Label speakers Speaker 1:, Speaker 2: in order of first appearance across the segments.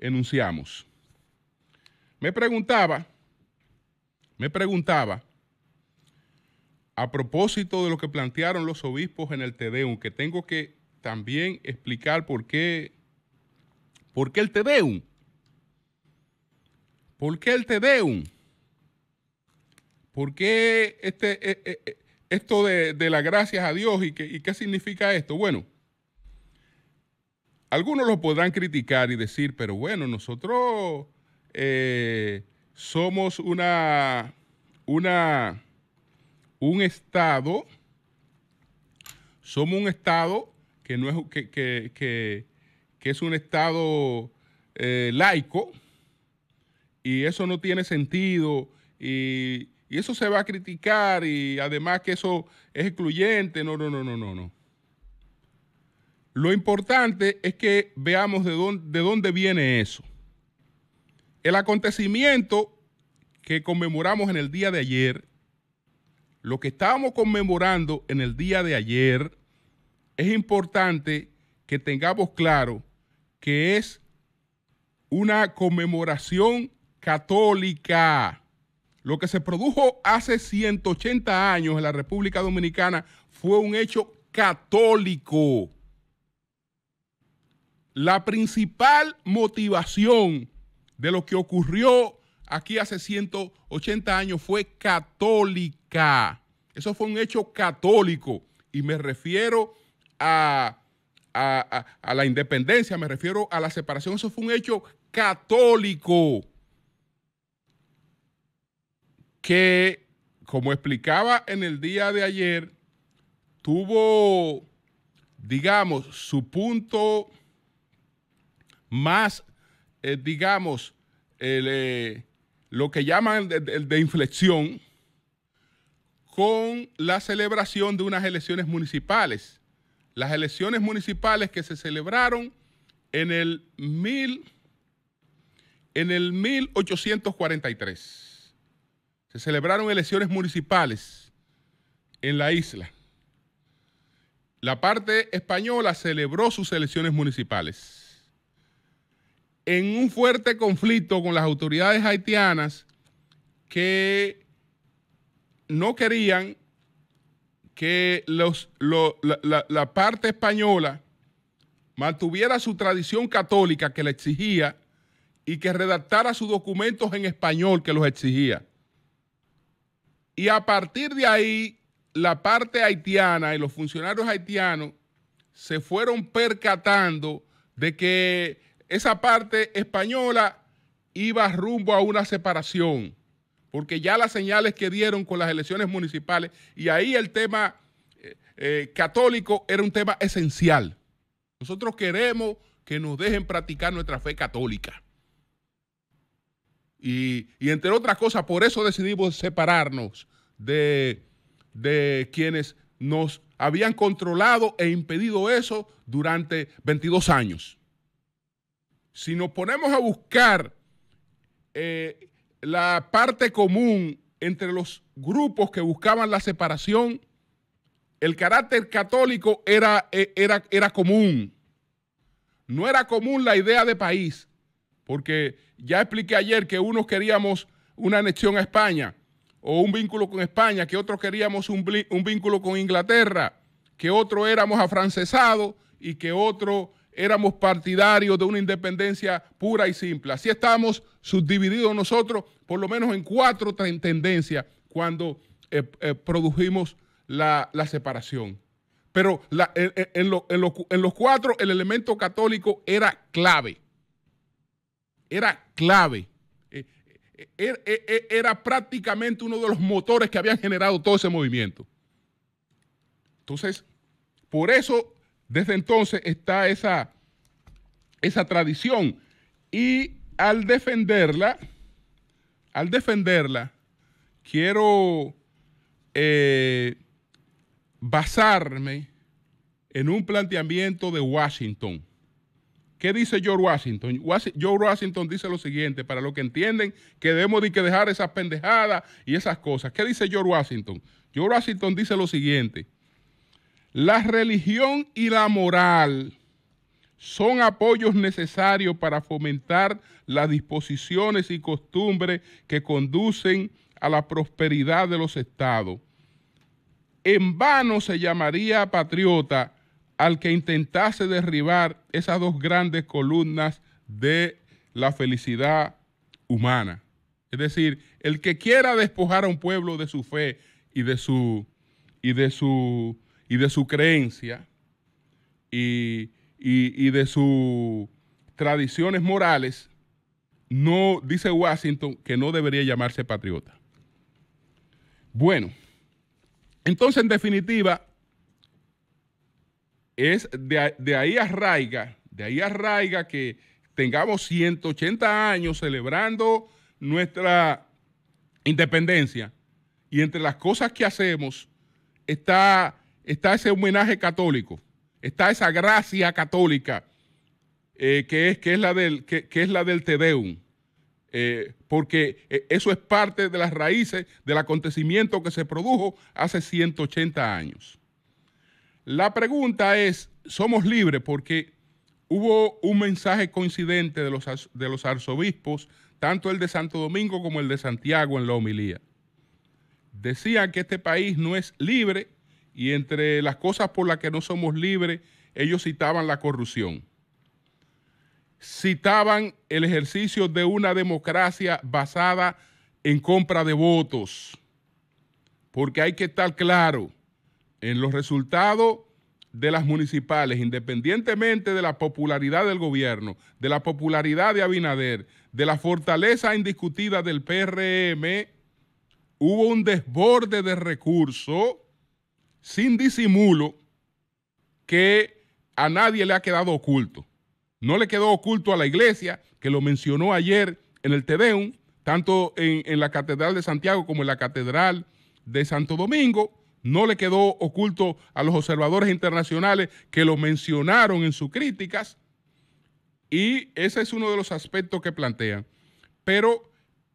Speaker 1: enunciamos. Me preguntaba, me preguntaba, a propósito de lo que plantearon los obispos en el Tedeum, que tengo que también explicar por qué, por qué el Tedeum. ¿Por qué el Tedeum? ¿Por qué este, eh, eh, eh, esto de, las gracias a Dios y, y qué significa esto? Bueno, algunos lo podrán criticar y decir, pero bueno, nosotros eh, somos una, una, un Estado, somos un Estado que no es que, que, es un Estado eh, laico, y eso no tiene sentido, y, y eso se va a criticar, y además que eso es excluyente. No, no, no, no, no, no. Lo importante es que veamos de dónde, viene eso. El acontecimiento que conmemoramos en el día de ayer, lo que estábamos conmemorando en el día de ayer, es importante que tengamos claro que es una conmemoración católica. Lo que se produjo hace 180 años en la República Dominicana fue un hecho católico. La principal motivación de lo que ocurrió aquí hace 180 años fue católica. Eso fue un hecho católico. Y me refiero a, la independencia, me refiero a la separación. Eso fue un hecho católico. Que, como explicaba en el día de ayer, tuvo, digamos, su punto más, eh, digamos, eh, lo que llaman de, inflexión con la celebración de unas elecciones municipales. Las elecciones municipales que se celebraron en el, mil, en el 1843. Se celebraron elecciones municipales en la isla. La parte española celebró sus elecciones municipales en un fuerte conflicto con las autoridades haitianas que no querían que la, la parte española mantuviera su tradición católica que le exigía y que redactara sus documentos en español que los exigía. Y a partir de ahí, la parte haitiana y los funcionarios haitianos se fueron percatando de que esa parte española iba rumbo a una separación, porque ya las señales que dieron con las elecciones municipales, y ahí el tema eh, eh, católico era un tema esencial. Nosotros queremos que nos dejen practicar nuestra fe católica. Y, entre otras cosas, por eso decidimos separarnos de, de quienes nos habían controlado e impedido eso durante 22 años si nos ponemos a buscar eh, la parte común entre los grupos que buscaban la separación, el carácter católico era, eh, era, era común. No era común la idea de país, porque ya expliqué ayer que unos queríamos una anexión a España o un vínculo con España, que otros queríamos un, vínculo con Inglaterra, que otros éramos afrancesados y que otros éramos partidarios de una independencia pura y simple. Así estamos subdivididos nosotros, por lo menos en cuatro tendencias, cuando eh, eh, produjimos la, separación. Pero en, los cuatro, el elemento católico era clave. Era clave. Eh, er, era, prácticamente uno de los motores que habían generado todo ese movimiento. Entonces, por eso desde entonces está esa, esa tradición y al defenderla, al defenderla, quiero eh, basarme en un planteamiento de Washington. ¿Qué dice George Washington? George Washington dice lo siguiente, para los que entienden que debemos de que dejar esas pendejadas y esas cosas. ¿Qué dice George Washington? George Washington dice lo siguiente. La religión y la moral son apoyos necesarios para fomentar las disposiciones y costumbres que conducen a la prosperidad de los estados. En vano se llamaría patriota al que intentase derribar esas dos grandes columnas de la felicidad humana. Es decir, el que quiera despojar a un pueblo de su fe y de su, y de su y de su creencia y, de sus tradiciones morales, no, dice Washington, que no debería llamarse patriota. Bueno, entonces en definitiva, es de, de ahí arraiga, de ahí arraiga que tengamos 180 años celebrando nuestra independencia y entre las cosas que hacemos está está ese homenaje católico, está esa gracia católica eh, que, es, que, es la del, que, es la Tedeum. Eh, porque eh, eso es parte de las raíces del acontecimiento que se produjo hace 180 años. La pregunta es, ¿somos libres? Porque hubo un mensaje coincidente de los, de los arzobispos, tanto el de Santo Domingo como el de Santiago en la homilía. Decían que este país no es libre y entre las cosas por las que no somos libres, ellos citaban la corrupción. Citaban el ejercicio de una democracia basada en compra de votos. Porque hay que estar claro en los resultados de las municipales, independientemente de la popularidad del gobierno, de la popularidad de Abinader, de la fortaleza indiscutida del PRM, hubo un desborde de recursos sin disimulo que a nadie le ha quedado oculto. No le quedó oculto a la iglesia, que lo mencionó ayer en el Tedeum, tanto en, la Catedral de Santiago como en la Catedral de Santo Domingo. No le quedó oculto a los observadores internacionales que lo mencionaron en sus críticas. Y ese es uno de los aspectos que plantean. Pero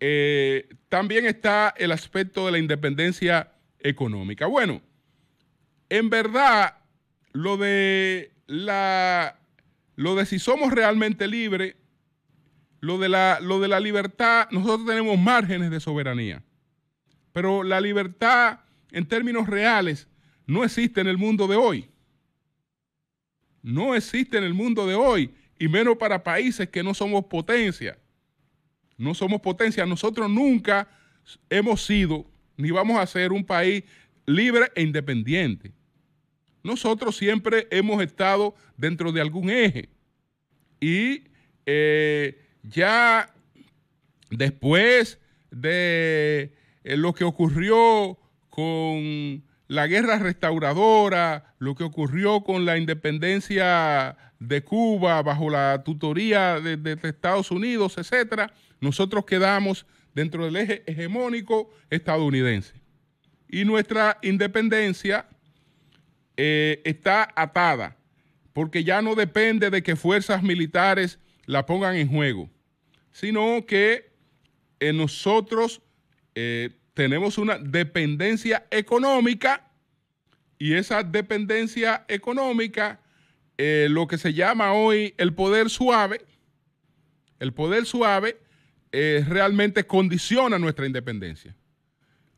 Speaker 1: eh, también está el aspecto de la independencia económica. Bueno, en verdad, lo de la lo de si somos realmente libres, lo de lo de la libertad, nosotros tenemos márgenes de soberanía. Pero la libertad en términos reales no existe en el mundo de hoy. No existe en el mundo de hoy, y menos para países que no somos potencia. No somos potencia. Nosotros nunca hemos sido ni vamos a ser un país libre e independiente nosotros siempre hemos estado dentro de algún eje. Y eh, ya después de eh, lo que ocurrió con la guerra restauradora, lo que ocurrió con la independencia de Cuba bajo la tutoría de, Estados Unidos, etc., nosotros quedamos dentro del eje hegemónico estadounidense. Y nuestra independencia eh, está atada, porque ya no depende de que fuerzas militares la pongan en juego, sino que eh, nosotros eh, tenemos una dependencia económica y esa dependencia económica, lo que se llama hoy el poder suave, el poder suave realmente condiciona nuestra independencia.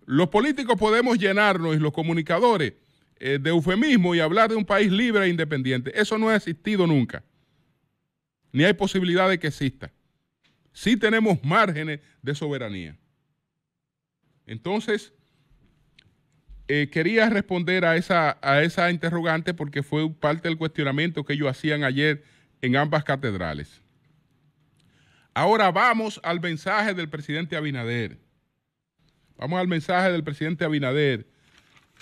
Speaker 1: Los políticos podemos llenarnos y los comunicadores eh, de eufemismo y hablar de un país libre e independiente. Eso no ha existido nunca. Ni hay posibilidad de que exista. Sí tenemos márgenes de soberanía. Entonces, eh, quería responder a esa, a esa interrogante porque fue parte del cuestionamiento que ellos hacían ayer en ambas catedrales. Ahora vamos al mensaje del presidente Abinader. Vamos al mensaje del presidente Abinader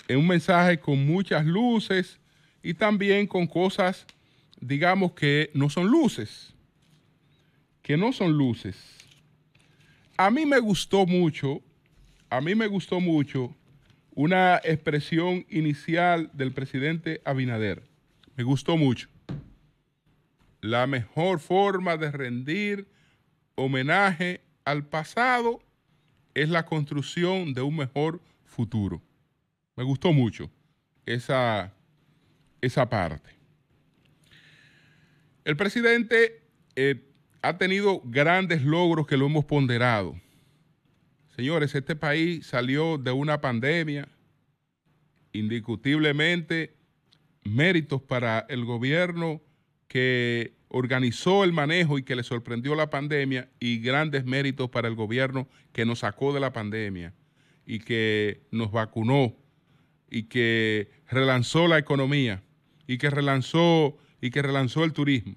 Speaker 1: en un mensaje con muchas luces y también con cosas, digamos, que no son luces, que no son luces. A mí me gustó mucho, a mí me gustó mucho una expresión inicial del presidente Abinader. Me gustó mucho. La mejor forma de rendir homenaje al pasado es la construcción de un mejor futuro. Me gustó mucho esa, esa parte. El presidente eh, ha tenido grandes logros que lo hemos ponderado. Señores, este país salió de una pandemia, indiscutiblemente méritos para el gobierno que organizó el manejo y que le sorprendió la pandemia y grandes méritos para el gobierno que nos sacó de la pandemia y que nos vacunó y que relanzó la economía y que relanzó y que relanzó el turismo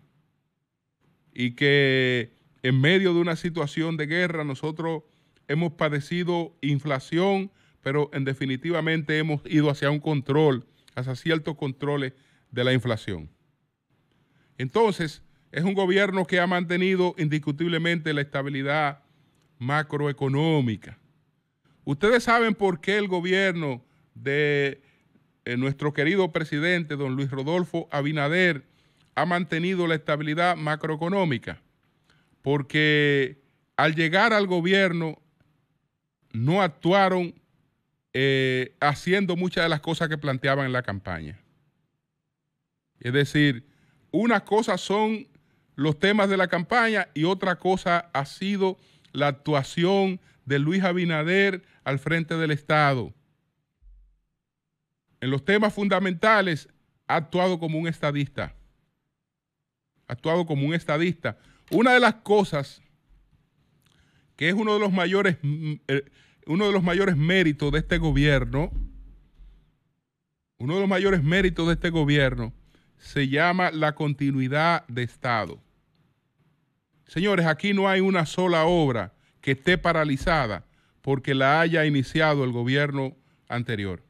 Speaker 1: y que en medio de una situación de guerra nosotros hemos padecido inflación, pero en definitivamente hemos ido hacia un control, hacia ciertos controles de la inflación. Entonces, es un gobierno que ha mantenido indiscutiblemente la estabilidad macroeconómica. Ustedes saben por qué el gobierno de eh, nuestro querido presidente, don Luis Rodolfo Abinader, ha mantenido la estabilidad macroeconómica, porque al llegar al gobierno no actuaron eh, haciendo muchas de las cosas que planteaban en la campaña. Es decir, una cosa son los temas de la campaña y otra cosa ha sido la actuación de Luis Abinader al frente del Estado. En los temas fundamentales ha actuado como un estadista. Ha actuado como un estadista. Una de las cosas que es uno de los mayores, mm, eh, uno de los mayores méritos de este gobierno, uno de los mayores méritos de este gobierno se llama la continuidad de Estado. Señores, aquí no hay una sola obra que esté paralizada porque la haya iniciado el gobierno anterior.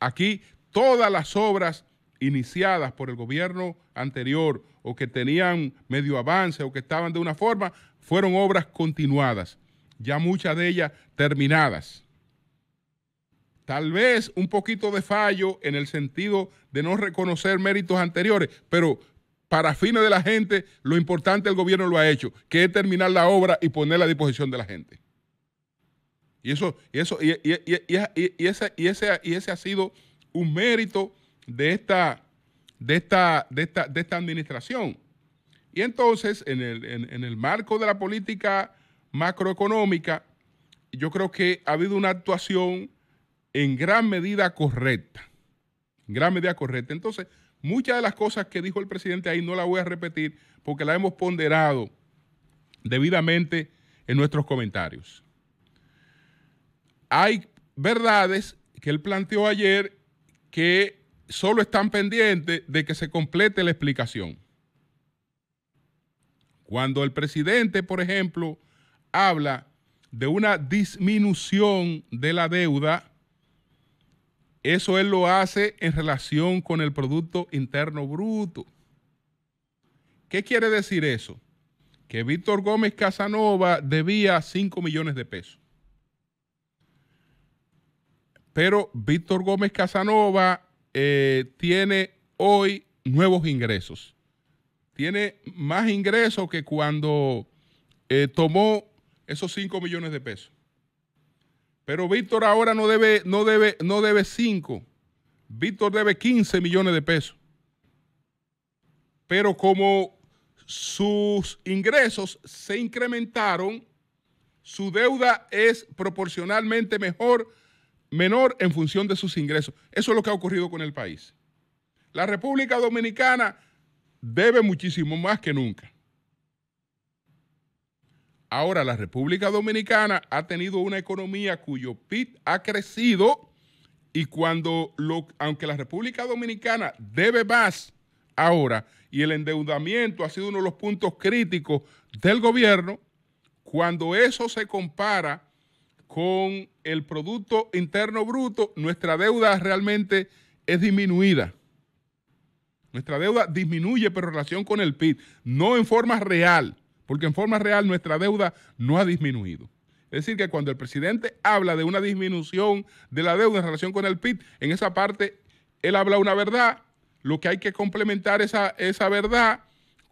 Speaker 1: Aquí todas las obras iniciadas por el gobierno anterior o que tenían medio avance o que estaban de una forma, fueron obras continuadas, ya muchas de ellas terminadas. Tal vez un poquito de fallo en el sentido de no reconocer méritos anteriores, pero para fines de la gente, lo importante el gobierno lo ha hecho, que es terminar la obra y ponerla a disposición de la gente. Y eso, y eso, y, y, ese, y, ese, ha sido un mérito de esta, de esta, de esta, administración. Y entonces, en el, en el marco de la política macroeconómica, yo creo que ha habido una actuación en gran medida correcta. En gran medida correcta. Entonces, muchas de las cosas que dijo el presidente ahí no las voy a repetir porque las hemos ponderado debidamente en nuestros comentarios hay verdades que él planteó ayer que solo están pendientes de que se complete la explicación. Cuando el presidente, por ejemplo, habla de una disminución de la deuda, eso él lo hace en relación con el Producto Interno Bruto. ¿Qué quiere decir eso? Que Víctor Gómez Casanova debía 5 millones de pesos pero Víctor Gómez Casanova eh, tiene hoy nuevos ingresos. Tiene más ingresos que cuando eh, tomó esos 5 millones de pesos. Pero Víctor ahora no debe, no debe, no debe 5. Víctor debe 15 millones de pesos. Pero como sus ingresos se incrementaron, su deuda es proporcionalmente mejor menor en función de sus ingresos. Eso es lo que ha ocurrido con el país. La República Dominicana debe muchísimo más que nunca. Ahora, la República Dominicana ha tenido una economía cuyo PIB ha crecido y cuando, aunque la República Dominicana debe más ahora y el endeudamiento ha sido uno de los puntos críticos del gobierno, cuando eso se compara con el Producto Interno Bruto, nuestra deuda realmente es disminuida. Nuestra deuda disminuye, pero en relación con el PIB, no en forma real, porque en forma real nuestra deuda no ha disminuido. Es decir, que cuando el presidente habla de una disminución de la deuda en relación con el PIB, en esa parte él habla una verdad, lo que hay que complementar esa, esa verdad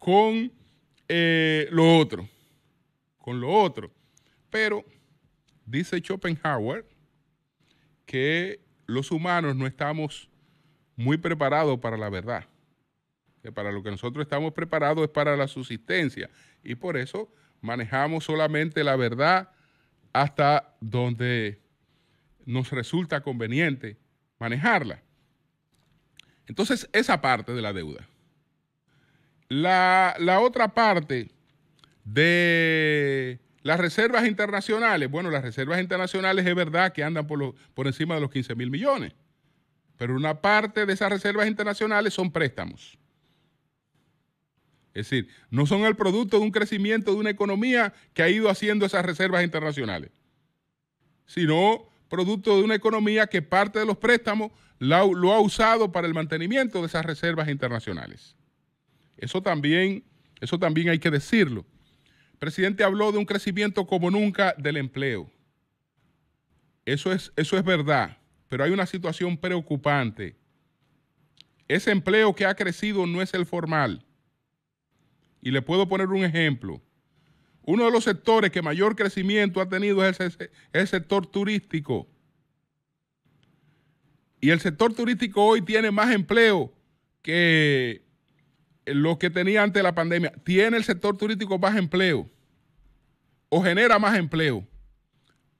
Speaker 1: con eh, lo otro, con lo otro. Pero Dice Schopenhauer que los humanos no estamos muy preparados para la verdad. Que para lo que nosotros estamos preparados es para la subsistencia. Y por eso manejamos solamente la verdad hasta donde nos resulta conveniente manejarla. Entonces, esa parte de la deuda. La, la otra parte de las reservas internacionales, bueno, las reservas internacionales es verdad que andan por, por encima de los 15 mil millones, pero una parte de esas reservas internacionales son préstamos. Es decir, no son el producto de un crecimiento de una economía que ha ido haciendo esas reservas internacionales, sino producto de una economía que parte de los préstamos lo ha usado para el mantenimiento de esas reservas internacionales. Eso también, eso también hay que decirlo. El presidente habló de un crecimiento como nunca del empleo. Eso es, eso es verdad, pero hay una situación preocupante. Ese empleo que ha crecido no es el formal. Y le puedo poner un ejemplo. Uno de los sectores que mayor crecimiento ha tenido es el, el sector turístico. Y el sector turístico hoy tiene más empleo que lo que tenía antes de la pandemia. Tiene el sector turístico más empleo o genera más empleo.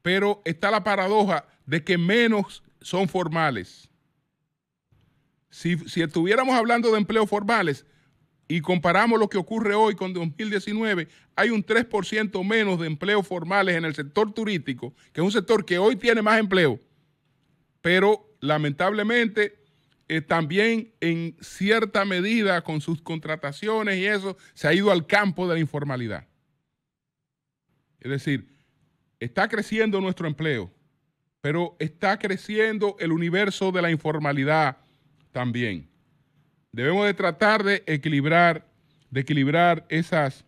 Speaker 1: Pero está la paradoja de que menos son formales. Si, estuviéramos hablando de empleos formales y comparamos lo que ocurre hoy con 2019, hay un 3% menos de empleos formales en el sector turístico, que es un sector que hoy tiene más empleo. Pero lamentablemente eh, también en cierta medida con sus contrataciones y eso se ha ido al campo de la informalidad. Es decir, está creciendo nuestro empleo, pero está creciendo el universo de la informalidad también. Debemos de tratar de equilibrar, de equilibrar esas,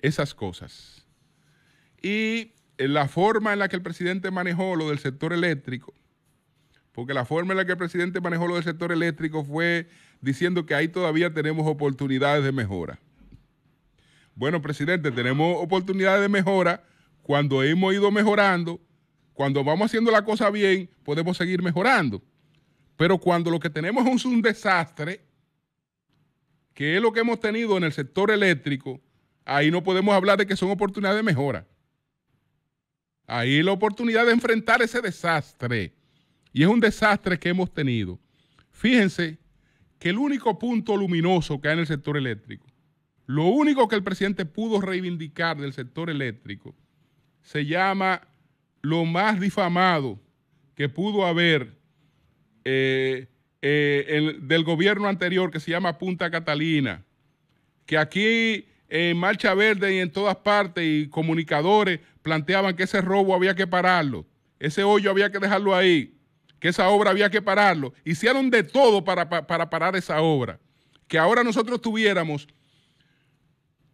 Speaker 1: esas cosas. Y eh, la forma en la que el presidente manejó lo del sector eléctrico, porque la forma en la que el presidente manejó lo del sector eléctrico fue diciendo que ahí todavía tenemos oportunidades de mejora. Bueno, presidente, tenemos oportunidades de mejora cuando hemos ido mejorando, cuando vamos haciendo la cosa bien, podemos seguir mejorando. Pero cuando lo que tenemos es un desastre, que es lo que hemos tenido en el sector eléctrico, ahí no podemos hablar de que son oportunidades de mejora. Ahí la oportunidad de enfrentar ese desastre. Y es un desastre que hemos tenido. Fíjense que el único punto luminoso que hay en el sector eléctrico, lo único que el presidente pudo reivindicar del sector eléctrico, se llama Lo más difamado que pudo haber eh, eh, del gobierno anterior, que se llama Punta Catalina, que aquí en Marcha Verde y en todas partes y comunicadores planteaban que ese robo había que pararlo, ese hoyo había que dejarlo ahí, que esa obra había que pararlo. Hicieron de todo para, para parar esa obra. Que ahora nosotros tuviéramos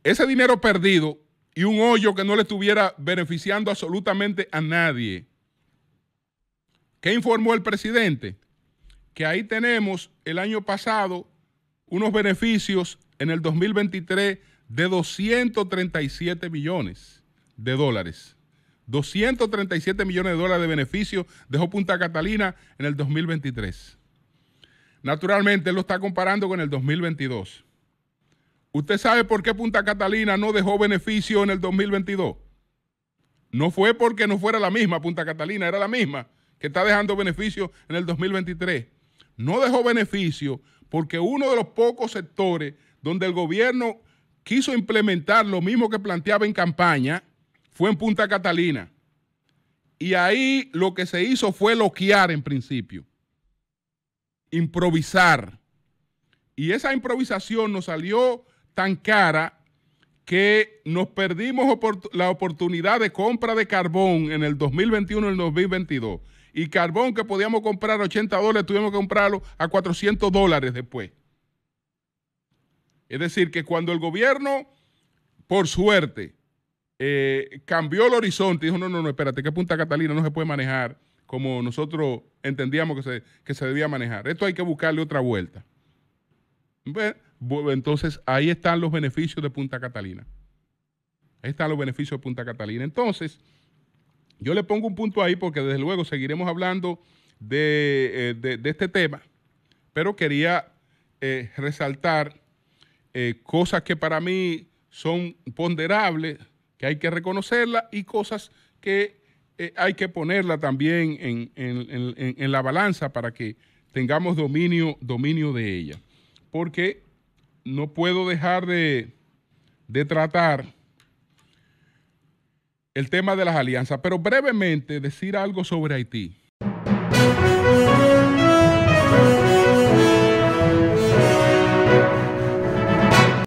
Speaker 1: ese dinero perdido y un hoyo que no le estuviera beneficiando absolutamente a nadie. ¿Qué informó el presidente? Que ahí tenemos el año pasado unos beneficios en el 2023 de 237 millones de dólares. 237 millones de dólares de beneficios dejó Punta Catalina en el 2023. Naturalmente, él lo está comparando con el 2022. ¿Usted sabe por qué Punta Catalina no dejó beneficio en el 2022? No fue porque no fuera la misma Punta Catalina, era la misma que está dejando beneficio en el 2023. No dejó beneficio porque uno de los pocos sectores donde el gobierno quiso implementar lo mismo que planteaba en campaña fue en Punta Catalina. Y ahí lo que se hizo fue loquear en principio, improvisar. Y esa improvisación nos salió tan cara que nos perdimos la oportunidad de compra de carbón en el 2021 y el 2022. Y carbón que podíamos comprar a 80 dólares, tuvimos que comprarlo a 400 dólares después. Es decir, que cuando el gobierno, por suerte, eh, cambió el horizonte, dijo, no, no, no, espérate, que Punta Catalina no se puede manejar como nosotros entendíamos que se, que se debía manejar. Esto hay que buscarle otra vuelta. Bueno, pues, entonces, ahí están los beneficios de Punta Catalina. Ahí están los beneficios de Punta Catalina. Entonces, yo le pongo un punto ahí porque desde luego seguiremos hablando de, eh, este tema, pero quería eh, resaltar eh, cosas que para mí son ponderables, que hay que reconocerlas y cosas que hay que ponerla también en, la balanza para que tengamos dominio, dominio de ella. Porque no puedo dejar de, tratar el tema de las alianzas, pero brevemente decir algo sobre Haití.